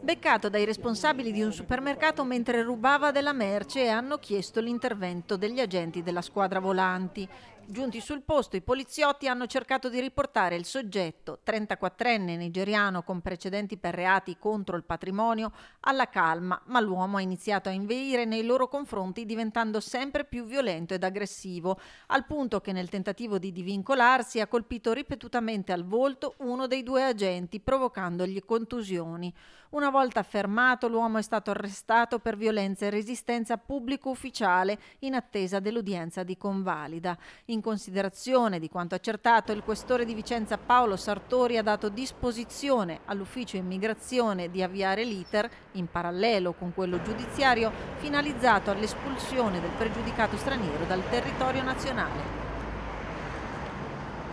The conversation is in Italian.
Beccato dai responsabili di un supermercato mentre rubava della merce hanno chiesto l'intervento degli agenti della squadra volanti Giunti sul posto, i poliziotti hanno cercato di riportare il soggetto, 34enne nigeriano con precedenti per reati contro il patrimonio, alla calma, ma l'uomo ha iniziato a inveire nei loro confronti diventando sempre più violento ed aggressivo, al punto che nel tentativo di divincolarsi ha colpito ripetutamente al volto uno dei due agenti, provocandogli contusioni. Una volta fermato, l'uomo è stato arrestato per violenza e resistenza pubblico ufficiale in attesa dell'udienza di convalida. In in considerazione di quanto accertato, il questore di Vicenza Paolo Sartori ha dato disposizione all'ufficio immigrazione di avviare l'iter, in parallelo con quello giudiziario, finalizzato all'espulsione del pregiudicato straniero dal territorio nazionale.